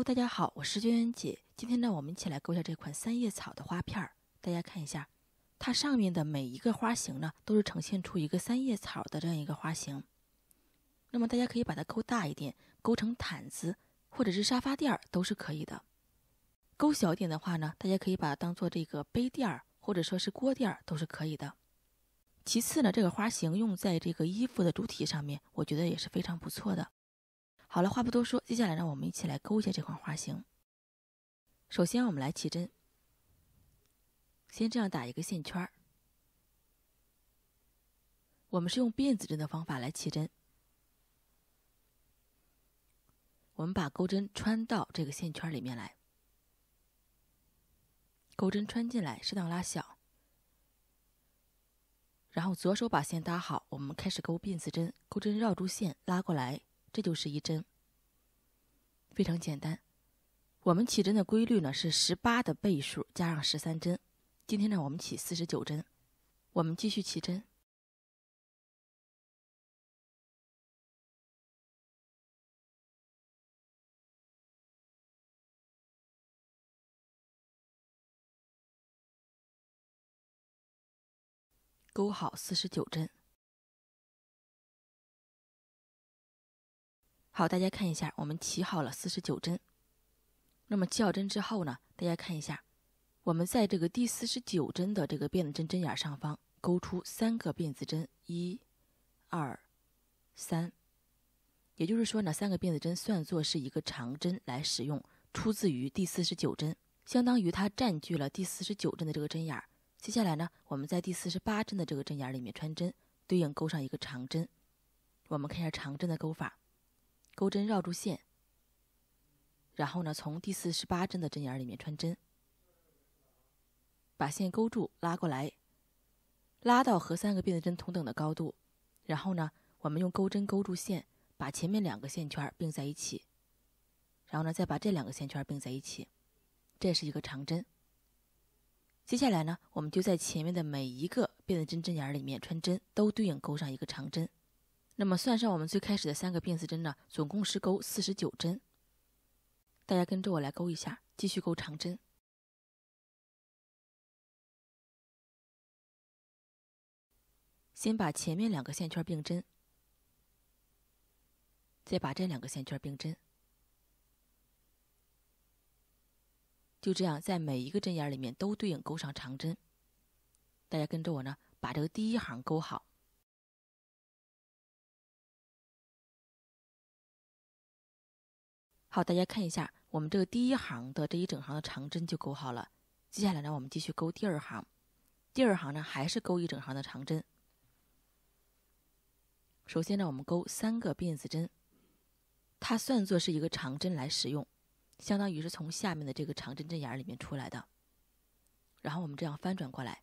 Hello，大家好，我是娟娟姐。今天呢，我们一起来钩下这款三叶草的花片儿。大家看一下，它上面的每一个花形呢，都是呈现出一个三叶草的这样一个花形。那么大家可以把它钩大一点，钩成毯子或者是沙发垫儿都是可以的。钩小一点的话呢，大家可以把它当做这个杯垫儿或者说是锅垫儿都是可以的。其次呢，这个花型用在这个衣服的主体上面，我觉得也是非常不错的。好了，话不多说，接下来让我们一起来钩一下这款花型。首先，我们来起针，先这样打一个线圈儿。我们是用辫子针的方法来起针，我们把钩针穿到这个线圈里面来，钩针穿进来，适当拉小，然后左手把线搭好，我们开始钩辫子针，钩针绕住线，拉过来。这就是一针，非常简单。我们起针的规律呢是十八的倍数加上十三针。今天呢，我们起四十九针，我们继续起针，勾好四十九针。好，大家看一下，我们起好了四十九针。那么起好针之后呢，大家看一下，我们在这个第四十九针的这个辫子针针眼上方勾出三个辫子针，一、二、三。也就是说呢，三个辫子针算作是一个长针来使用，出自于第四十九针，相当于它占据了第四十九针的这个针眼。接下来呢，我们在第四十八针的这个针眼里面穿针，对应勾上一个长针。我们看一下长针的勾法。钩针绕住线，然后呢，从第四十八针的针眼里面穿针，把线勾住，拉过来，拉到和三个辫子针同等的高度，然后呢，我们用钩针勾住线，把前面两个线圈并在一起，然后呢，再把这两个线圈并在一起，这是一个长针。接下来呢，我们就在前面的每一个辫子针针眼里面穿针，都对应勾上一个长针。那么算上我们最开始的三个辫子针呢，总共是钩四十九针。大家跟着我来勾一下，继续勾长针。先把前面两个线圈并针，再把这两个线圈并针，就这样，在每一个针眼里面都对应勾上长针。大家跟着我呢，把这个第一行勾好。好，大家看一下，我们这个第一行的这一整行的长针就钩好了。接下来呢，我们继续钩第二行。第二行呢，还是钩一整行的长针。首先呢，我们钩三个辫子针，它算作是一个长针来使用，相当于是从下面的这个长针针眼里面出来的。然后我们这样翻转过来，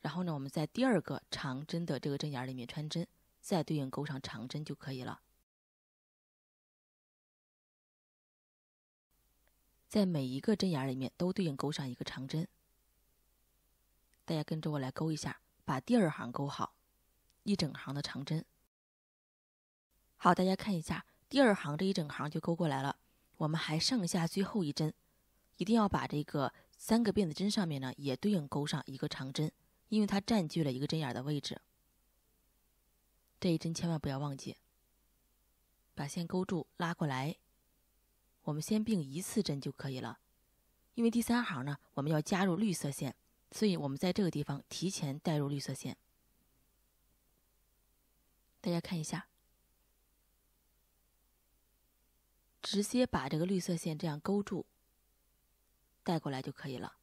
然后呢，我们在第二个长针的这个针眼里面穿针，再对应钩上长针就可以了。在每一个针眼里面都对应钩上一个长针，大家跟着我来钩一下，把第二行钩好，一整行的长针。好，大家看一下，第二行这一整行就钩过来了。我们还剩下最后一针，一定要把这个三个辫子针上面呢也对应钩上一个长针，因为它占据了一个针眼的位置。这一针千万不要忘记，把线勾住，拉过来。我们先并一次针就可以了，因为第三行呢，我们要加入绿色线，所以我们在这个地方提前带入绿色线。大家看一下，直接把这个绿色线这样勾住，带过来就可以了。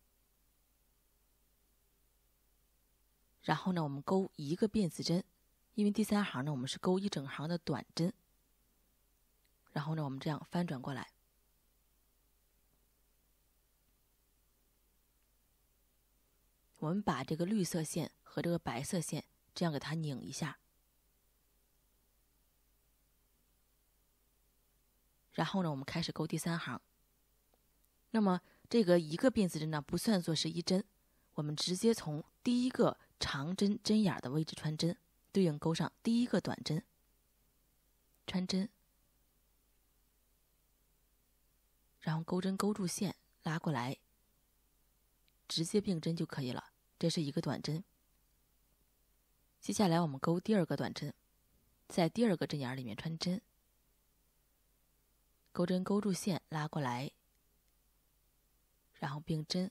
然后呢，我们勾一个辫子针，因为第三行呢，我们是勾一整行的短针。然后呢，我们这样翻转过来。我们把这个绿色线和这个白色线这样给它拧一下，然后呢，我们开始钩第三行。那么这个一个辫子针呢不算作是一针，我们直接从第一个长针针眼的位置穿针，对应钩上第一个短针。穿针，然后钩针钩住线拉过来，直接并针就可以了。这是一个短针。接下来我们钩第二个短针，在第二个针眼里面穿针，钩针钩住线拉过来，然后并针，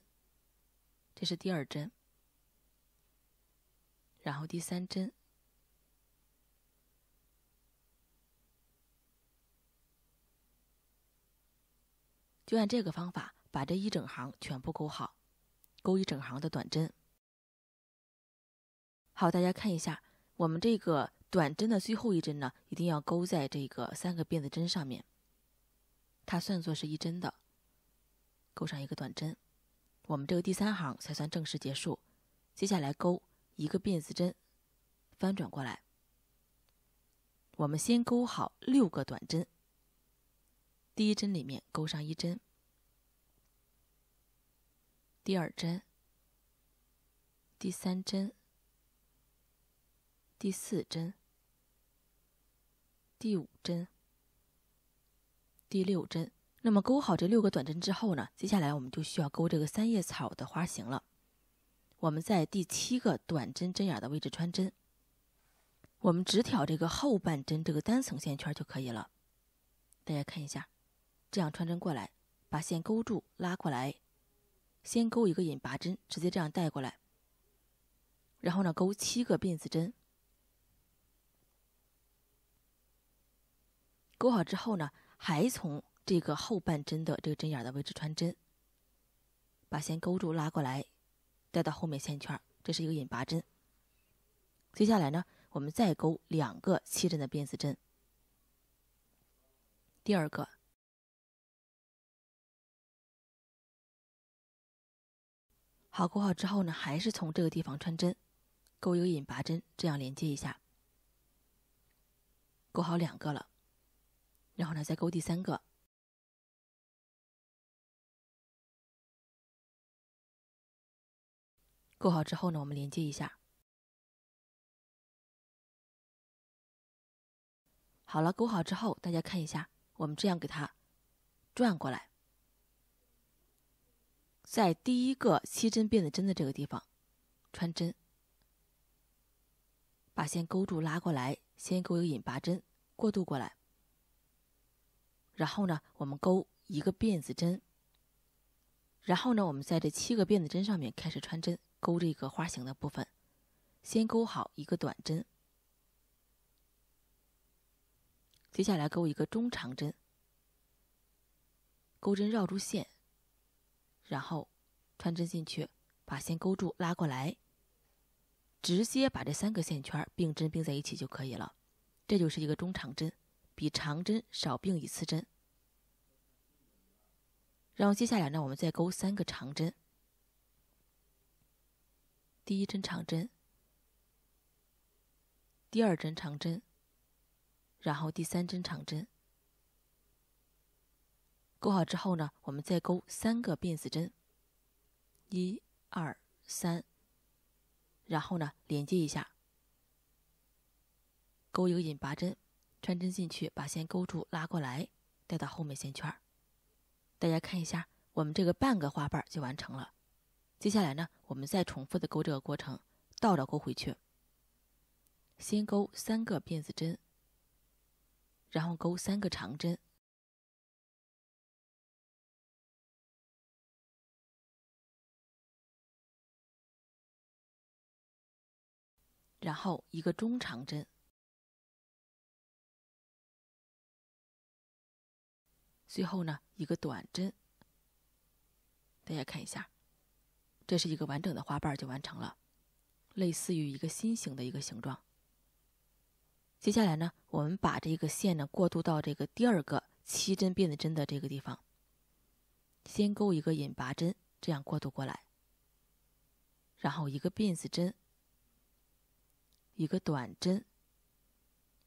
这是第二针，然后第三针，就按这个方法把这一整行全部钩好，钩一整行的短针。好，大家看一下，我们这个短针的最后一针呢，一定要钩在这个三个辫子针上面，它算作是一针的，钩上一个短针，我们这个第三行才算正式结束。接下来钩一个辫子针，翻转过来，我们先钩好六个短针。第一针里面钩上一针，第二针，第三针。第四针、第五针、第六针，那么钩好这六个短针之后呢？接下来我们就需要钩这个三叶草的花形了。我们在第七个短针针眼的位置穿针，我们只挑这个后半针这个单层线圈就可以了。大家看一下，这样穿针过来，把线勾住，拉过来，先勾一个引拔针，直接这样带过来，然后呢，钩七个辫子针。勾好之后呢，还从这个后半针的这个针眼的位置穿针，把线勾住拉过来，带到后面线圈，这是一个引拔针。接下来呢，我们再勾两个七针的辫子针。第二个，好，勾好之后呢，还是从这个地方穿针，勾一个引拔针，这样连接一下，勾好两个了。然后呢，再钩第三个。钩好之后呢，我们连接一下。好了，钩好之后，大家看一下，我们这样给它转过来，在第一个七针辫子针的这个地方穿针，把线勾住，拉过来，先勾一个引拔针，过渡过来。然后呢，我们钩一个辫子针。然后呢，我们在这七个辫子针上面开始穿针，钩这个花形的部分。先钩好一个短针，接下来钩一个中长针。钩针绕住线，然后穿针进去，把线勾住，拉过来，直接把这三个线圈并针并在一起就可以了。这就是一个中长针。比长针少并一次针，然后接下来呢，我们再钩三个长针，第一针长针，第二针长针，然后第三针长针，钩好之后呢，我们再钩三个辫子针，一二三，然后呢连接一下，钩一个引拔针。穿针进去，把线勾住，拉过来，带到后面线圈儿。大家看一下，我们这个半个花瓣就完成了。接下来呢，我们再重复的勾这个过程，倒着勾回去。先勾三个辫子针，然后勾三个长针，然后一个中长针。最后呢，一个短针，大家看一下，这是一个完整的花瓣，就完成了，类似于一个心形的一个形状。接下来呢，我们把这个线呢过渡到这个第二个七针辫子针的这个地方，先勾一个引拔针，这样过渡过来，然后一个辫子针，一个短针，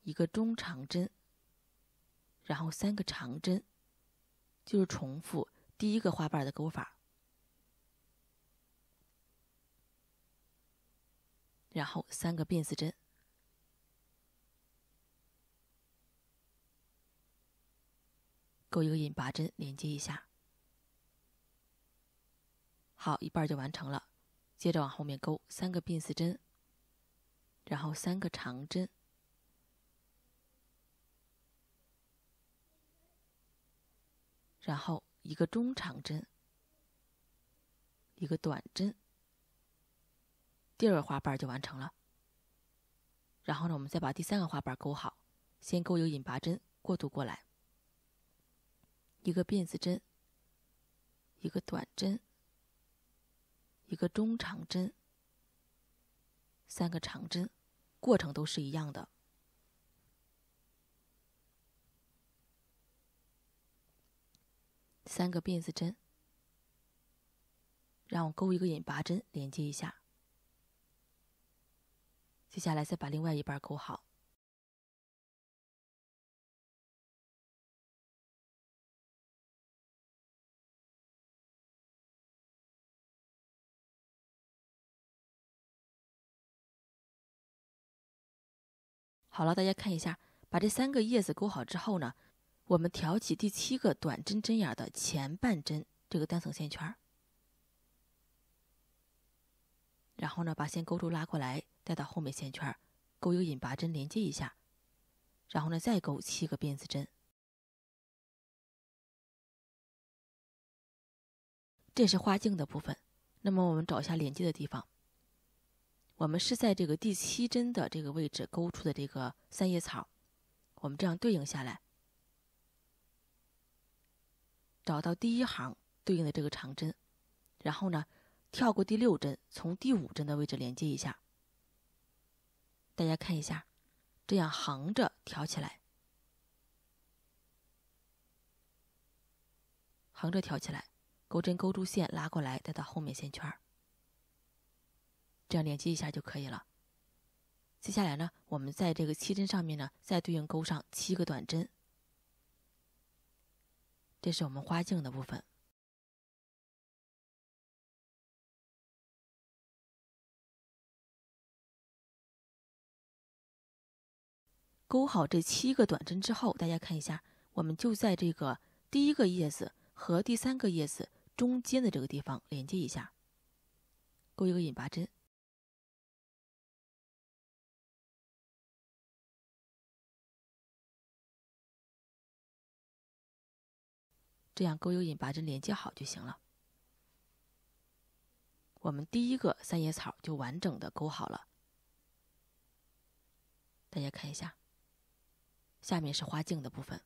一个中长针，然后三个长针。就是重复第一个花瓣的钩法，然后三个辫子针，钩一个引拔针连接一下，好，一半就完成了。接着往后面钩三个辫子针，然后三个长针。然后一个中长针，一个短针，第二个花瓣就完成了。然后呢，我们再把第三个花瓣勾好，先勾一个引拔针过渡过来，一个辫子针，一个短针，一个中长针，三个长针，过程都是一样的。三个辫子针，让我勾一个引拔针连接一下。接下来再把另外一半勾好。好了，大家看一下，把这三个叶子勾好之后呢？我们挑起第七个短针针眼的前半针这个单层线圈，然后呢把线勾住拉过来，带到后面线圈，钩一个引拔针连接一下，然后呢再钩七个辫子针。这是花茎的部分。那么我们找一下连接的地方，我们是在这个第七针的这个位置勾出的这个三叶草，我们这样对应下来。找到第一行对应的这个长针，然后呢，跳过第六针，从第五针的位置连接一下。大家看一下，这样横着挑起来，横着挑起来，钩针钩住线，拉过来带到后面线圈儿，这样连接一下就可以了。接下来呢，我们在这个七针上面呢，再对应钩上七个短针。这是我们花茎的部分。钩好这七个短针之后，大家看一下，我们就在这个第一个叶子和第三个叶子中间的这个地方连接一下，钩一个引拔针。这样勾、引、引、拔针连接好就行了。我们第一个三叶草就完整的勾好了，大家看一下，下面是花茎的部分。